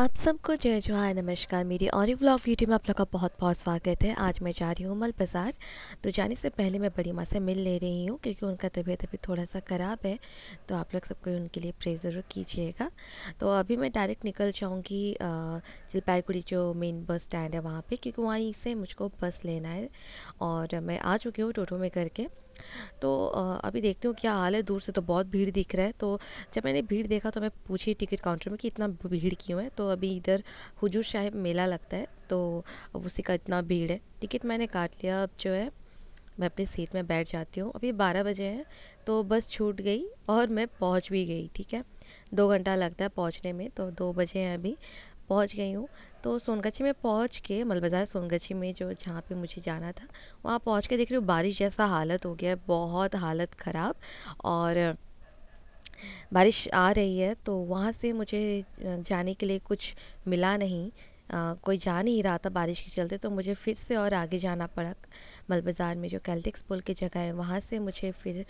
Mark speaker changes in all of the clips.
Speaker 1: आप सबको जय जवाहर नमस्कार मेरी और ब्लॉग वीडियो में आप लोग का बहुत बहुत स्वागत है आज मैं जा रही हूँ मल बाज़ार तो जाने से पहले मैं बड़ी माँ से मिल ले रही हूँ क्योंकि उनका तबीयत अभी थोड़ा सा ख़राब है तो आप लोग सबको उनके लिए प्रे ज़रूर कीजिएगा तो अभी मैं डायरेक्ट निकल जाऊँगी जलपाईगुड़ी जो मेन बस स्टैंड है वहाँ पर क्योंकि वहीं से मुझको बस लेना है और मैं आ चुकी हूँ टोटो में करके तो अभी देखती हूँ क्या हाल है दूर से तो बहुत भीड़ दिख रहा है तो जब मैंने भीड़ देखा तो मैं पूछी टिकट काउंटर में कि इतना भीड़ क्यों है तो अभी इधर हुजूर साहिब मेला लगता है तो उसी का इतना भीड़ है टिकट मैंने काट लिया अब जो है मैं अपनी सीट में बैठ जाती हूँ अभी बारह बजे हैं तो बस छूट गई और मैं पहुँच भी गई ठीक है दो घंटा लगता है पहुँचने में तो दो बजे हैं अभी पहुँच गई हूँ तो सोनगछी में पहुंच के मलबाजार सोनगछी में जो जहाँ पे मुझे जाना था वहाँ पहुंच के देख रही हूँ बारिश जैसा हालत हो गया है बहुत हालत ख़राब और बारिश आ रही है तो वहाँ से मुझे जाने के लिए कुछ मिला नहीं आ, कोई जा नहीं रहा था बारिश के चलते तो मुझे फिर से और आगे जाना पड़ा मल बाज़ार में जो कैल्टिक्स पुल की जगह है वहाँ से मुझे फिर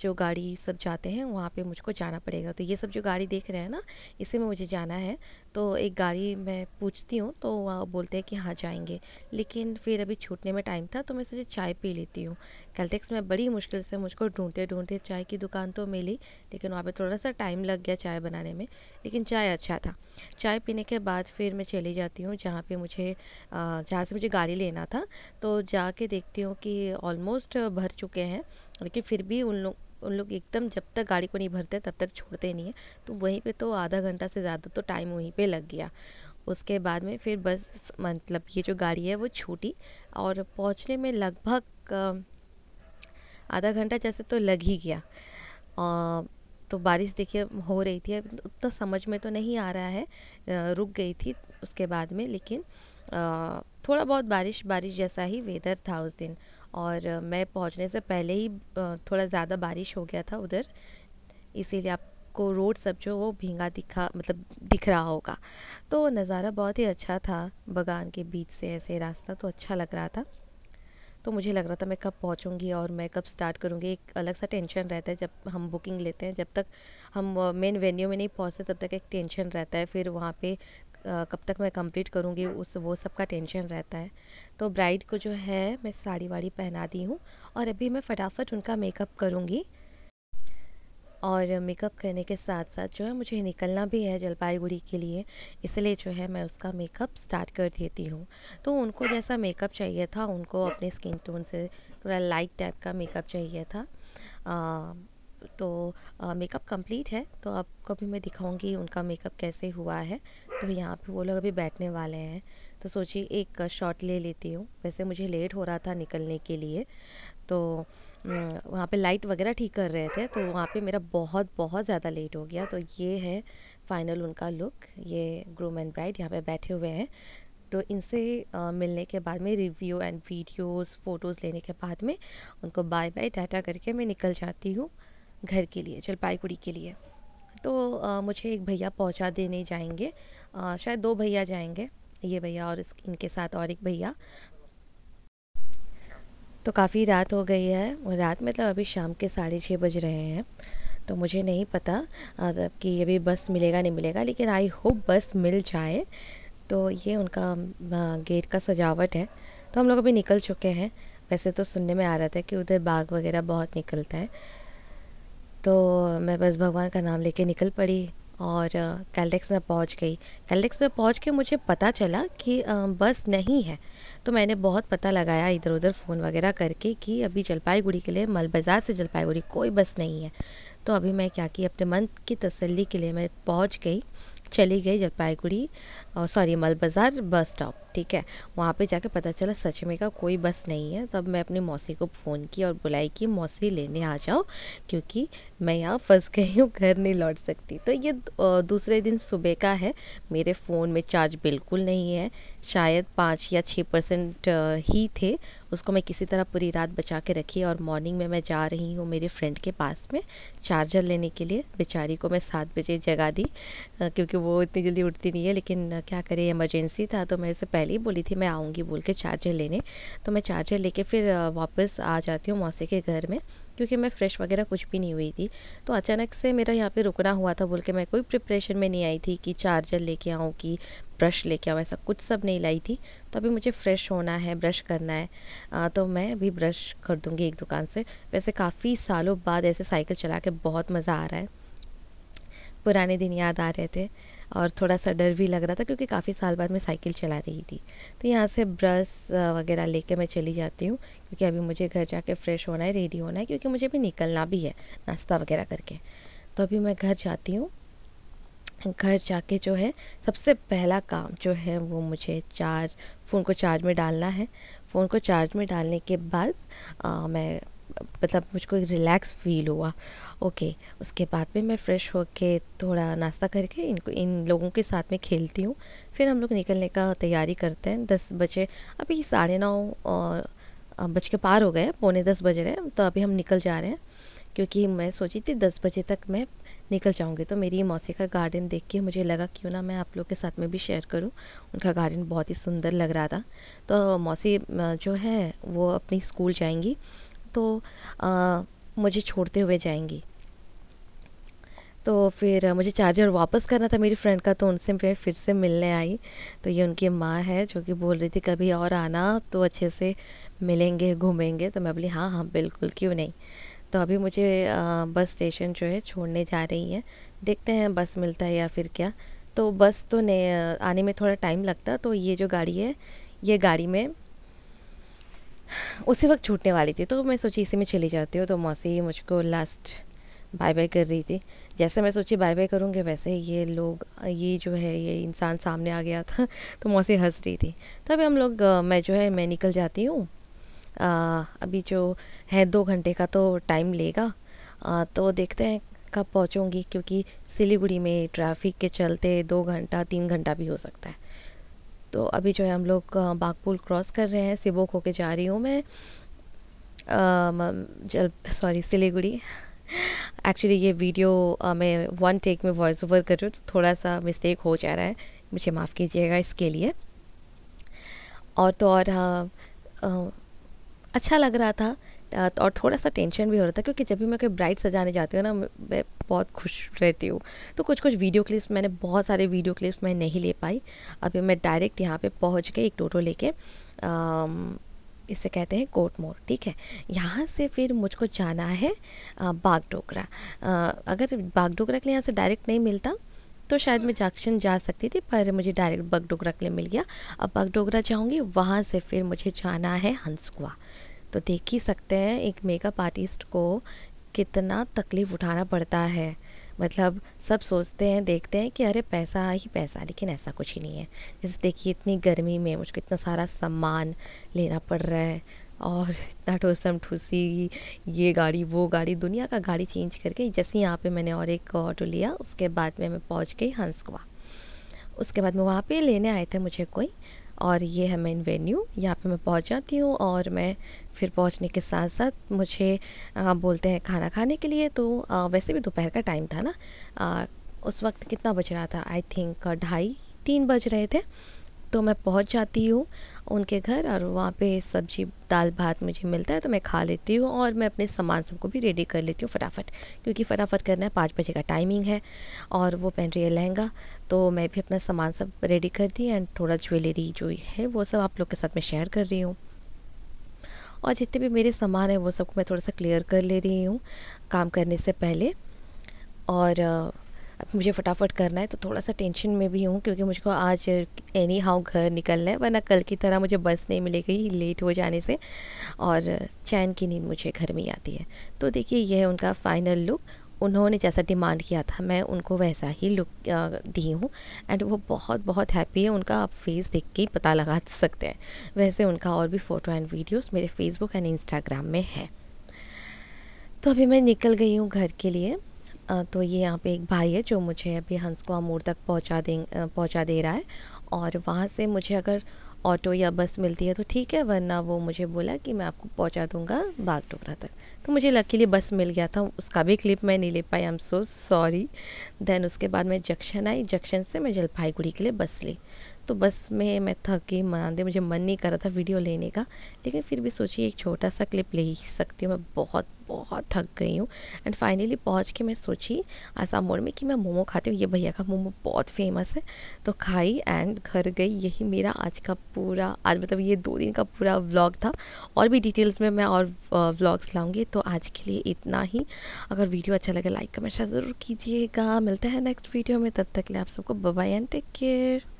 Speaker 1: जो गाड़ी सब जाते हैं वहाँ पे मुझको जाना पड़ेगा तो ये सब जो गाड़ी देख रहे हैं ना इसे में मुझे जाना है तो एक गाड़ी मैं पूछती हूँ तो वह बोलते हैं कि हाँ जाएंगे लेकिन फिर अभी छूटने में टाइम था तो मैं सोचे चाय पी लेती हूँ कैल्टिक्स में बड़ी मुश्किल से मुझको ढूंढते ढूंढते चाय की दुकान तो मिली लेकिन वहाँ पर थोड़ा सा टाइम लग गया चाय बनाने में लेकिन चाय अच्छा था चाय पीने के बाद फिर मैं चली जाती हूँ जहाँ पर मुझे जहाँ से मुझे गाड़ी लेना था तो जाके देखती हूँ कि ऑलमोस्ट भर चुके हैं लेकिन फिर भी उन लोग उन लोग एकदम जब तक गाड़ी को नहीं भरते तब तक छोड़ते नहीं है तो वहीं पे तो आधा घंटा से ज़्यादा तो टाइम वहीं पे लग गया उसके बाद में फिर बस मतलब ये जो गाड़ी है वो छूटी और पहुँचने में लगभग आधा घंटा जैसे तो लग ही गया आ, तो बारिश देखिए हो रही थी उतना समझ में तो नहीं आ रहा है रुक गई थी उसके बाद में लेकिन आ, थोड़ा बहुत बारिश बारिश जैसा ही वेदर था उस दिन और मैं पहुंचने से पहले ही थोड़ा ज़्यादा बारिश हो गया था उधर इसीलिए आपको रोड सब जो वो भींगा दिखा मतलब दिख रहा होगा तो नज़ारा बहुत ही अच्छा था बगान के बीच से ऐसे रास्ता तो अच्छा लग रहा था तो मुझे लग रहा था मैं कब पहुंचूंगी और मैं कब स्टार्ट करूंगी एक अलग सा टेंशन रहता है जब हम बुकिंग लेते हैं जब तक हम मेन वेन्यू में नहीं पहुंचते तब तक एक टेंशन रहता है फिर वहाँ पे कब तक मैं कंप्लीट करूँगी उस वो सब का टेंशन रहता है तो ब्राइड को जो है मैं साड़ी वाड़ी पहना दी हूँ और अभी मैं फटाफट उनका मेकअप करूँगी और मेकअप करने के साथ साथ जो है मुझे निकलना भी है जलपाईगुड़ी के लिए इसलिए जो है मैं उसका मेकअप स्टार्ट कर देती हूँ तो उनको जैसा मेकअप चाहिए था उनको अपने स्किन टोन से थोड़ा लाइट टाइप का मेकअप चाहिए था आ, तो मेकअप कंप्लीट है तो आपको भी मैं दिखाऊंगी उनका मेकअप कैसे हुआ है तो यहाँ पे वो लोग अभी बैठने वाले हैं तो सोचिए एक शॉट ले लेती हूँ वैसे मुझे लेट हो रहा था निकलने के लिए तो वहाँ पे लाइट वगैरह ठीक कर रहे थे तो वहाँ पे मेरा बहुत बहुत ज़्यादा लेट हो गया तो ये है फाइनल उनका लुक ये ग्रूम एंड ब्राइड यहाँ पे बैठे हुए हैं तो इनसे मिलने के बाद में रिव्यू एंड वीडियोस फ़ोटोज़ लेने के बाद में उनको बाय बाय टाटा करके मैं निकल जाती हूँ घर के लिए जलपाईगुड़ी के लिए तो आ, मुझे एक भैया पहुंचा देने जाएंगे आ, शायद दो भैया जाएंगे ये भैया और इस इनके साथ और एक भैया तो काफ़ी रात हो गई है रात मतलब अभी शाम के साढ़े छः बज रहे हैं तो मुझे नहीं पता मतलब कि अभी बस मिलेगा नहीं मिलेगा लेकिन आई होप बस मिल जाए तो ये उनका गेट का सजावट है तो हम लोग अभी निकल चुके हैं वैसे तो सुनने में आ रहा था कि उधर बाघ वगैरह बहुत निकलता है तो मैं बस भगवान का नाम लेके निकल पड़ी और कैलटेक्स में पहुंच गई कैलटेक्स में पहुंच के मुझे पता चला कि बस नहीं है तो मैंने बहुत पता लगाया इधर उधर फ़ोन वगैरह करके कि अभी जलपाईगुड़ी के लिए मल बाज़ार से जलपाईगुड़ी कोई बस नहीं है तो अभी मैं क्या की अपने मन की तसल्ली के लिए मैं पहुँच गई चली गई जलपाईगुड़ी सॉरी मल बाज़ार बस स्टॉप ठीक है वहाँ पे जाके पता चला सच में का कोई बस नहीं है तब तो मैं अपनी मौसी को फ़ोन किया और बुलाई कि मौसी लेने आ जाओ क्योंकि मैं यहाँ फंस गई हूँ घर नहीं लौट सकती तो ये दूसरे दिन सुबह का है मेरे फ़ोन में चार्ज बिल्कुल नहीं है शायद पाँच या छः परसेंट ही थे उसको मैं किसी तरह पूरी रात बचा के रखी और मॉर्निंग में मैं जा रही हूँ मेरे फ्रेंड के पास में चार्जर लेने के लिए बेचारी को मैं सात बजे जगा दी क्योंकि वो इतनी जल्दी उठती नहीं है लेकिन क्या करें इमरजेंसी था तो मैं उसे पहले ही बोली थी मैं आऊँगी बोल के चार्जर लेने तो मैं चार्जर लेके फिर वापस आ जाती हूँ मौसी के घर में क्योंकि मैं फ्रेश वगैरह कुछ भी नहीं हुई थी तो अचानक से मेरा यहाँ पे रुकना हुआ था बोल के मैं कोई प्रिपरेशन में नहीं आई थी कि चार्जर लेके आऊँ कि ब्रश लेके आओ ऐसा कुछ सब नहीं लाई थी तो अभी मुझे फ्रेश होना है ब्रश करना है आ, तो मैं अभी ब्रश कर दूँगी एक दुकान से वैसे काफ़ी सालों बाद ऐसे साइकिल चला के बहुत मज़ा आ रहा है पुराने दिन याद आ रहे थे और थोड़ा सा डर भी लग रहा था क्योंकि काफ़ी साल बाद मैं साइकिल चला रही थी तो यहाँ से ब्रश वगैरह लेके मैं चली जाती हूँ क्योंकि अभी मुझे घर जाके फ्रेश होना है रेडी होना है क्योंकि मुझे भी निकलना भी है नाश्ता वगैरह करके तो अभी मैं घर जाती हूँ घर जाके जो है सबसे पहला काम जो है वो मुझे चार्ज फ़ोन को चार्ज में डालना है फ़ोन को चार्ज में डालने के बाद आ, मैं मतलब मुझको रिलैक्स फील हुआ ओके उसके बाद में मैं फ़्रेश होके थोड़ा नाश्ता करके इनको इन लोगों के साथ में खेलती हूँ फिर हम लोग निकलने का तैयारी करते हैं दस बजे अभी साढ़े नौ बज के पार हो गए पौने दस बज रहे हैं तो अभी हम निकल जा रहे हैं क्योंकि मैं सोची थी दस बजे तक मैं निकल जाऊंगी तो मेरी मौसी का गार्डन देख के मुझे लगा क्यों ना मैं आप लोग के साथ में भी शेयर करूं उनका गार्डन बहुत ही सुंदर लग रहा था तो मौसी जो है वो अपनी स्कूल जाएंगी तो आ, मुझे छोड़ते हुए जाएंगी तो फिर मुझे चार्जर वापस करना था मेरी फ्रेंड का तो उनसे मैं फिर से मिलने आई तो ये उनकी माँ है जो कि बोल रही थी कभी और आना तो अच्छे से मिलेंगे घूमेंगे तो मैं बोली हाँ हाँ बिल्कुल क्यों नहीं तो अभी मुझे बस स्टेशन जो है छोड़ने जा रही है देखते हैं बस मिलता है या फिर क्या तो बस तो नहीं आने में थोड़ा टाइम लगता तो ये जो गाड़ी है ये गाड़ी में उसी वक्त छूटने वाली थी तो मैं सोची इसी में चली जाती हूँ तो मौसी मुझको लास्ट बाय बाय कर रही थी जैसे मैं सोची बाय बाय करूँगी वैसे ही ये लोग ये जो है ये इंसान सामने आ गया था तो मौसी हंस रही थी तभी तो हम लोग मैं जो है मैं निकल जाती हूँ अभी जो है दो घंटे का तो टाइम लेगा आ, तो देखते हैं कब पहुँचूँगी क्योंकि सिलीगुड़ी में ट्रैफिक के चलते दो घंटा तीन घंटा भी हो सकता है तो अभी जो है हम लोग बागपुल क्रॉस कर रहे हैं सिबोक होके जा रही हूँ मैं जल सॉरी सिलीगुड़ी एक्चुअली ये वीडियो आ, मैं वन टेक में वॉइस ओवर कर रही हूँ तो थोड़ा सा मिस्टेक हो जा रहा है मुझे माफ़ कीजिएगा इसके लिए और तो और आ, अच्छा लग रहा था तो और थोड़ा सा टेंशन भी हो रहा था क्योंकि जब भी मैं कोई ब्राइड सजाने जाती हूँ ना मैं बहुत खुश रहती हूँ तो कुछ कुछ वीडियो क्लिप्स मैंने बहुत सारे वीडियो क्लिप्स मैं नहीं ले पाई अभी मैं डायरेक्ट यहाँ पे पहुँच के एक टोटो लेके इसे कहते हैं कोट मोर ठीक है यहाँ से फिर मुझको जाना है बाग डोगरा अगर बाग डोगरा के लिए यहाँ से डायरेक्ट नहीं मिलता तो शायद मैं जाक्शन जा सकती थी पर मुझे डायरेक्ट बगडोगरा के लिए मिल गया अब बगडोगरा जाऊँगी वहाँ से फिर मुझे जाना है हंसकुआ तो देख ही सकते हैं एक मेकअप आर्टिस्ट को कितना तकलीफ़ उठाना पड़ता है मतलब सब सोचते हैं देखते हैं कि अरे पैसा ही पैसा लेकिन ऐसा कुछ ही नहीं है जैसे देखिए इतनी गर्मी में मुझको इतना सारा सामान लेना पड़ रहा है और इतना ठोसम ठूसी ये गाड़ी वो गाड़ी दुनिया का गाड़ी चेंज करके जैसे यहाँ पे मैंने और एक ऑटो लिया उसके बाद में मैं पहुँच गई हंसकुआ उसके बाद में वहाँ पे लेने आए थे मुझे कोई और ये है मेन वेन्यू यहाँ पे मैं पहुँच जाती हूँ और मैं फिर पहुँचने के साथ साथ मुझे आ, बोलते हैं खाना खाने के लिए तो आ, वैसे भी दोपहर का टाइम था ना आ, उस वक्त कितना बज रहा था आई थिंक ढाई तीन बज रहे थे तो मैं पहुंच जाती हूँ उनके घर और वहाँ पे सब्जी दाल भात मुझे मिलता है तो मैं खा लेती हूँ और मैं अपने सामान सबको भी रेडी कर लेती हूँ फटाफट क्योंकि फटाफट करना है पाँच बजे का टाइमिंग है और वो पहन रही है लहंगा तो मैं भी अपना सामान सब रेडी कर दी एंड थोड़ा ज्वेलरी जो है वो सब आप लोग के साथ मैं शेयर कर रही हूँ और जितने भी मेरे सामान हैं वो सबको मैं थोड़ा सा क्लियर कर ले रही हूँ काम करने से पहले और अब मुझे फटाफट करना है तो थोड़ा सा टेंशन में भी हूँ क्योंकि मुझको आज एनी हाउ घर निकलना है वरना कल की तरह मुझे बस नहीं मिलेगी लेट हो जाने से और चैन की नींद मुझे घर में आती है तो देखिए यह है उनका फाइनल लुक उन्होंने जैसा डिमांड किया था मैं उनको वैसा ही लुक दी हूँ एंड वो बहुत बहुत हैप्पी है उनका आप फेस देख के पता लगा सकते हैं वैसे उनका और भी फ़ोटो एंड वीडियोस मेरे फेसबुक एंड इंस्टाग्राम में है तो अभी मैं निकल गई हूँ घर के लिए तो ये यहाँ पे एक भाई है जो मुझे अभी हंसकुआ मोड़ तक पहुँचा दें पहुँचा दे रहा है और वहाँ से मुझे अगर ऑटो या बस मिलती है तो ठीक है वरना वो मुझे बोला कि मैं आपको पहुँचा दूंगा बागडोगरा तक तो मुझे लकीली बस मिल गया था उसका भी क्लिप मैं नहीं ले पाई I am so sorry then उसके बाद मैं जंक्शन आई जंक्शन से मैं जलपाईगुड़ी के लिए बस ली तो बस में मैं थकी मना दे मुझे मन नहीं कर रहा था वीडियो लेने का लेकिन फिर भी सोचिए एक छोटा सा क्लिप ले ही सकती हूँ मैं बहुत बहुत थक गई हूँ एंड फाइनली पहुँच के मैं सोची आसाम मोड़ में कि मैं मोमो खाती हूँ ये भैया का मोमो बहुत फेमस है तो खाई एंड घर गई यही मेरा आज का पूरा आज मतलब ये दो दिन का पूरा व्लॉग था और भी डिटेल्स में मैं और व्लॉग्स लाऊंगी तो आज के लिए इतना ही अगर वीडियो अच्छा लगे लाइक कमेंट शेयर ज़रूर कीजिएगा मिलते हैं नेक्स्ट वीडियो में तब तक ले आप सबको बाय एंड टेक केयर